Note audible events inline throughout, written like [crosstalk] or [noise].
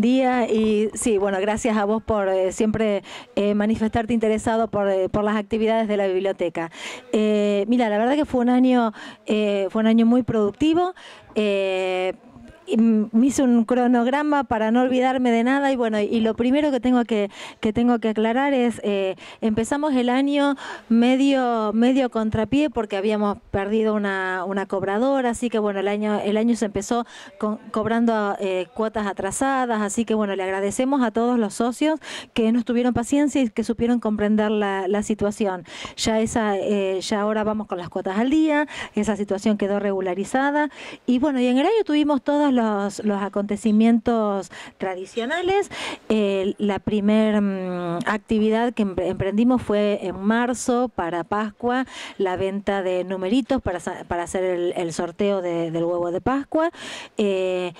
día y sí, bueno, gracias a vos por eh, siempre eh, manifestarte interesado por, eh, por, las actividades de la biblioteca. mira, la verdad que fue un año, fue un año muy productivo me hice un cronograma para no olvidarme de nada y bueno, y lo primero que tengo que, que tengo que aclarar es, eh, empezamos el año medio, medio contrapié porque habíamos perdido una, una cobradora, así que bueno, el año, el año se empezó con, cobrando eh, cuotas atrasadas, así que bueno, le agradecemos a todos los socios que nos tuvieron paciencia y que supieron comprender la, situación. Ya esa, eh, ya ahora vamos con las cuotas al día, esa situación quedó regularizada y bueno, y en el año tuvimos todas las los, los acontecimientos tradicionales. la primera mm, actividad que emprendimos fue en marzo para Pascua, la venta de numeritos para, para hacer el, sorteo del huevo de Pascua. Eh,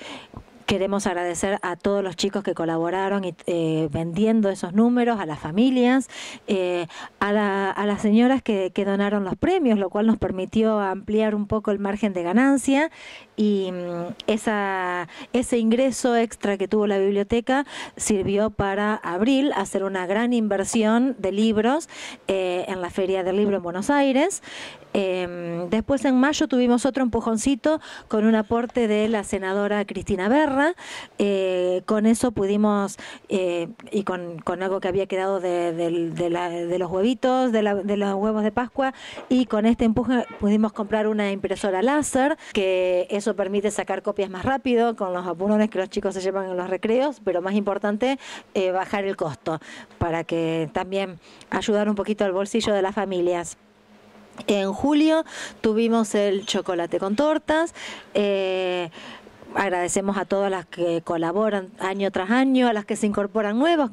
Queremos agradecer a todos los chicos que colaboraron eh, vendiendo esos números, a las familias, eh, a, las señoras que, donaron los premios, lo cual nos permitió ampliar un poco el margen de ganancia y mm, ese ingreso extra que tuvo la biblioteca sirvió para abril hacer una gran inversión de libros eh, en la Feria del Libro en Buenos Aires. después en mayo tuvimos otro empujoncito con un aporte de la senadora Cristina Berra eh, con eso pudimos, eh, y con, algo que había quedado de, los huevitos, de, los huevos de Pascua, y con este empuje pudimos comprar una impresora láser, que eso permite sacar copias más rápido con los apurones que los chicos se llevan en los recreos, pero más importante, eh, bajar el costo, para que también ayudar un poquito al bolsillo de las familias. En julio tuvimos el chocolate con tortas agradecemos a todas las que colaboran año tras año, a las que se incorporan nuevos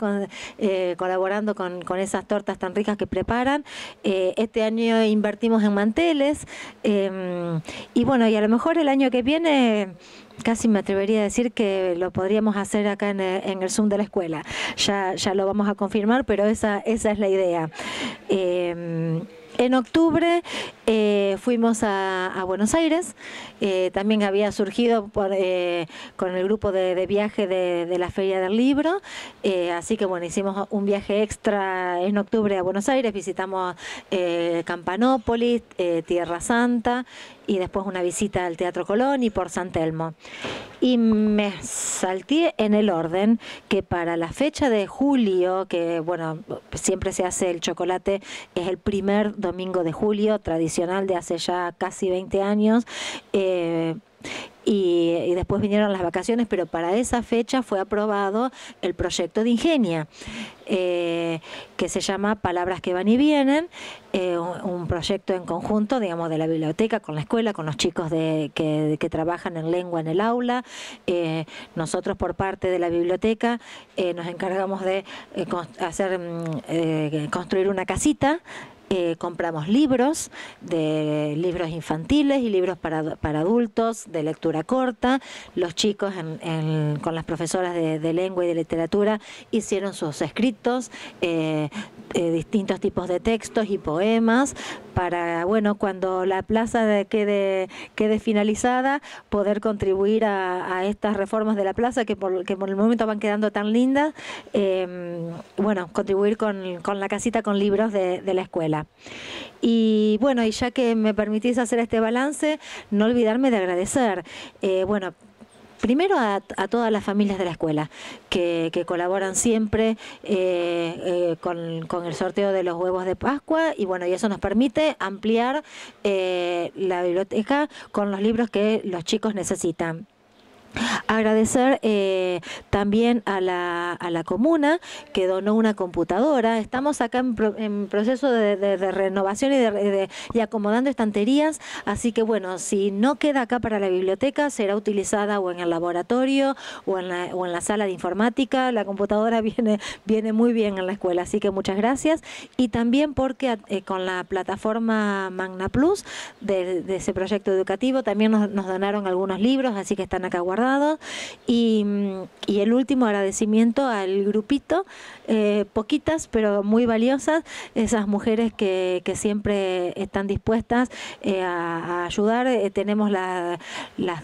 eh, colaborando con, esas tortas tan ricas que preparan. Eh, este año invertimos en manteles em, y bueno, y a lo mejor el año que viene casi me atrevería a decir que lo podríamos hacer acá en el, Zoom de la escuela. Ya, ya lo vamos a confirmar, pero esa, esa es la idea. Em, en octubre eh, fuimos a, Buenos Aires, eh, también había surgido eh, con el grupo de, viaje de, la Feria del Libro, así que bueno, hicimos un viaje extra en octubre a Buenos Aires, visitamos Campanópolis, Tierra Santa y después una visita al Teatro Colón y por San Telmo. Y me salté en el orden que para la fecha de julio, que bueno, siempre se hace el chocolate, es el primer domingo de julio tradicional de hace ya casi 20 años. Eh, y, después vinieron las vacaciones, pero para esa fecha fue aprobado el proyecto de Ingenia, eh, que se llama Palabras que van y vienen, eh, un, proyecto en conjunto, digamos, de la biblioteca con la escuela, con los chicos de, que, trabajan en lengua en el aula. nosotros por parte de la biblioteca nos encargamos de hacer, mm, construir una casita eh, compramos libros, de libros infantiles y libros para, para adultos, de lectura corta. Los chicos con las profesoras de, lengua y de literatura hicieron sus escritos, eh, eh, distintos tipos de textos y poemas para, bueno, cuando la plaza quede, quede finalizada, poder contribuir a, estas reformas de la plaza que por, que por el momento van quedando tan lindas, em, bueno, contribuir con, con, la casita con libros de, la escuela. Y bueno, y ya que me permitís hacer este balance, no olvidarme de agradecer. Eh, bueno, primero a, todas las familias de la escuela que, colaboran siempre eh, eh, con, con, el sorteo de los huevos de Pascua y bueno, y eso nos permite ampliar la biblioteca con los libros que los chicos necesitan. Agradecer eh, también a la, a la, comuna que donó una computadora. Estamos acá en, proceso de, renovación y, acomodando estanterías, así que bueno, si no queda acá para la biblioteca, será utilizada o en el laboratorio o en la, o en la sala de informática. La computadora [laughs] viene, viene muy bien en la escuela, así que muchas gracias. Y también porque eh, con la plataforma Magna Plus de, ese proyecto educativo también nos, nos donaron algunos libros, así que están acá guardados Mm, y, el último agradecimiento al grupito, eh, poquitas pero muy valiosas, esas mujeres que, siempre están dispuestas eh, a, ayudar. Eh, tenemos las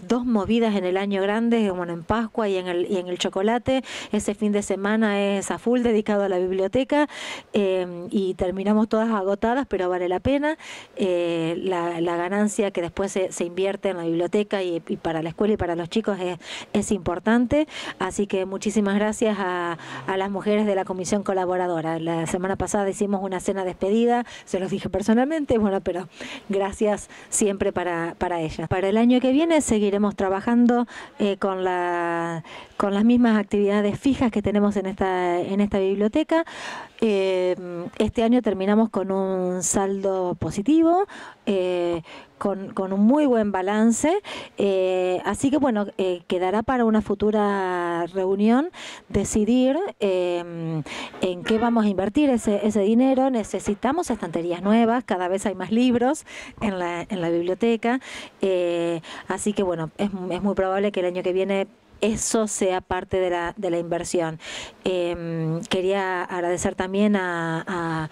dos movidas en el año grande, bueno, en Pascua y en, el, chocolate. Ese fin de semana es a full dedicado a la biblioteca y terminamos todas agotadas, pero vale la pena. La, ganancia que después se, invierte en la biblioteca y para la escuela y para los chicos es es importante. Así que muchísimas gracias a, las mujeres de la Comisión Colaboradora. La semana pasada hicimos una cena despedida, se los dije personalmente, bueno, pero gracias siempre para, ellas. Para el año que viene seguiremos trabajando eh, con, la, con las mismas actividades fijas que tenemos en esta, en esta biblioteca. Eh, este año terminamos con un saldo positivo. Eh, con, un muy buen balance. Eh, así que bueno, eh, quedará para una futura reunión decidir em, en qué vamos a invertir ese, dinero. Necesitamos estanterías nuevas, cada vez hay más libros en la, biblioteca. Eh, así que bueno, es muy probable que el año que viene eso sea parte de la, inversión. Em, quería agradecer también a,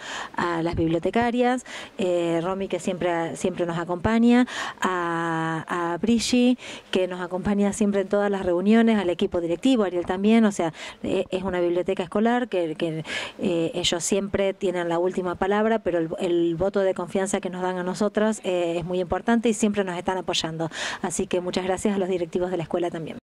las bibliotecarias, eh, Romy que siempre, siempre nos acompaña, a, a Brigi que nos acompaña siempre en todas las reuniones, al equipo directivo, Ariel también, o sea, e, es una biblioteca escolar que, eh, ellos siempre tienen la última palabra, pero el, voto de confianza que nos dan a nosotros eh, es muy importante y siempre nos están apoyando. Así que muchas gracias a los directivos de la escuela también.